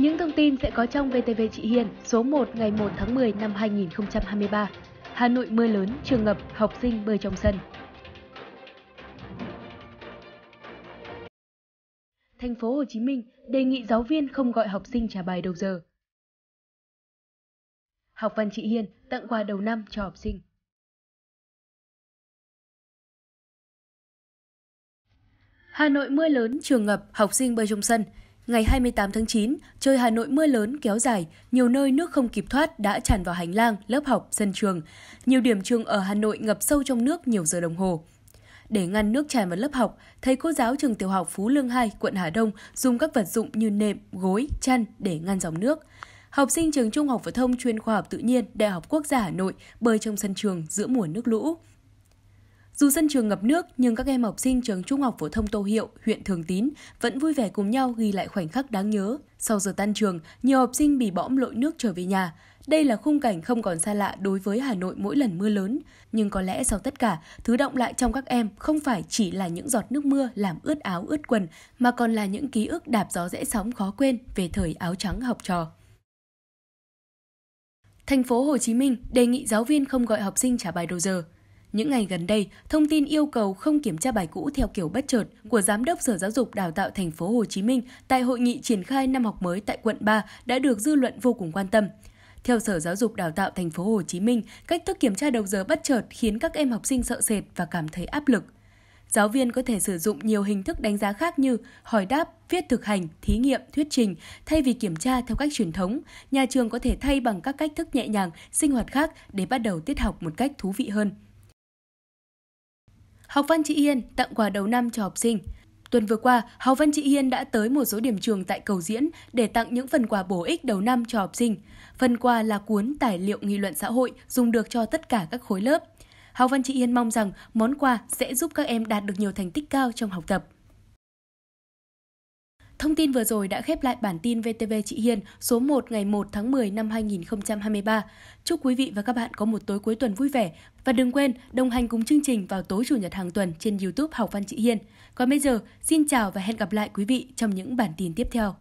Những thông tin sẽ có trong VTV Chị Hiền số 1 ngày 1 tháng 10 năm 2023. Hà Nội mưa lớn, trường ngập, học sinh bơi trong sân. Thành phố Hồ Chí Minh đề nghị giáo viên không gọi học sinh trả bài đầu giờ. Học văn chị Hiền tặng quà đầu năm cho học sinh. Hà Nội mưa lớn, trường ngập, học sinh bơi trong sân. Ngày 28 tháng 9, trời Hà Nội mưa lớn kéo dài, nhiều nơi nước không kịp thoát đã tràn vào hành lang, lớp học, sân trường. Nhiều điểm trường ở Hà Nội ngập sâu trong nước nhiều giờ đồng hồ. Để ngăn nước tràn vào lớp học, thầy cô giáo trường tiểu học Phú Lương 2, quận Hà Đông dùng các vật dụng như nệm, gối, chăn để ngăn dòng nước. Học sinh trường Trung học phổ thông chuyên khoa học tự nhiên Đại học Quốc gia Hà Nội bơi trong sân trường giữa mùa nước lũ. Dù sân trường ngập nước, nhưng các em học sinh trường Trung học phổ thông Tô Hiệu, huyện Thường Tín vẫn vui vẻ cùng nhau ghi lại khoảnh khắc đáng nhớ. Sau giờ tan trường, nhiều học sinh bị bõm lội nước trở về nhà. Đây là khung cảnh không còn xa lạ đối với Hà Nội mỗi lần mưa lớn. Nhưng có lẽ sau tất cả, thứ động lại trong các em không phải chỉ là những giọt nước mưa làm ướt áo ướt quần, mà còn là những ký ức đạp gió rẽ sóng khó quên về thời áo trắng học trò. Thành phố Hồ Chí Minh đề nghị giáo viên không gọi học sinh trả bài đầu giờ. Những ngày gần đây, thông tin yêu cầu không kiểm tra bài cũ theo kiểu bất chợt của giám đốc Sở Giáo dục Đào tạo thành phố Hồ Chí Minh tại hội nghị triển khai năm học mới tại quận 3 đã được dư luận vô cùng quan tâm. Theo Sở Giáo dục Đào tạo thành phố Hồ Chí Minh, cách thức kiểm tra đầu giờ bất chợt khiến các em học sinh sợ sệt và cảm thấy áp lực. Giáo viên có thể sử dụng nhiều hình thức đánh giá khác như hỏi đáp, viết thực hành, thí nghiệm, thuyết trình thay vì kiểm tra theo cách truyền thống. Nhà trường có thể thay bằng các cách thức nhẹ nhàng, sinh hoạt khác để bắt đầu tiết học một cách thú vị hơn. Học văn chị Yên tặng quà đầu năm cho học sinh. Tuần vừa qua, Hào văn chị Yên đã tới một số điểm trường tại Cầu Diễn để tặng những phần quà bổ ích đầu năm cho học sinh. Phần quà là cuốn tài liệu nghị luận xã hội dùng được cho tất cả các khối lớp. Hào văn chị Yên mong rằng món quà sẽ giúp các em đạt được nhiều thành tích cao trong học tập. Thông tin vừa rồi đã khép lại bản tin VTV Chị Hiền số 1 ngày 1 tháng 10 năm 2023. Chúc quý vị và các bạn có một tối cuối tuần vui vẻ và đừng quên đồng hành cùng chương trình vào tối chủ nhật hàng tuần trên YouTube Học Văn Chị Hiền. Còn bây giờ, xin chào và hẹn gặp lại quý vị trong những bản tin tiếp theo.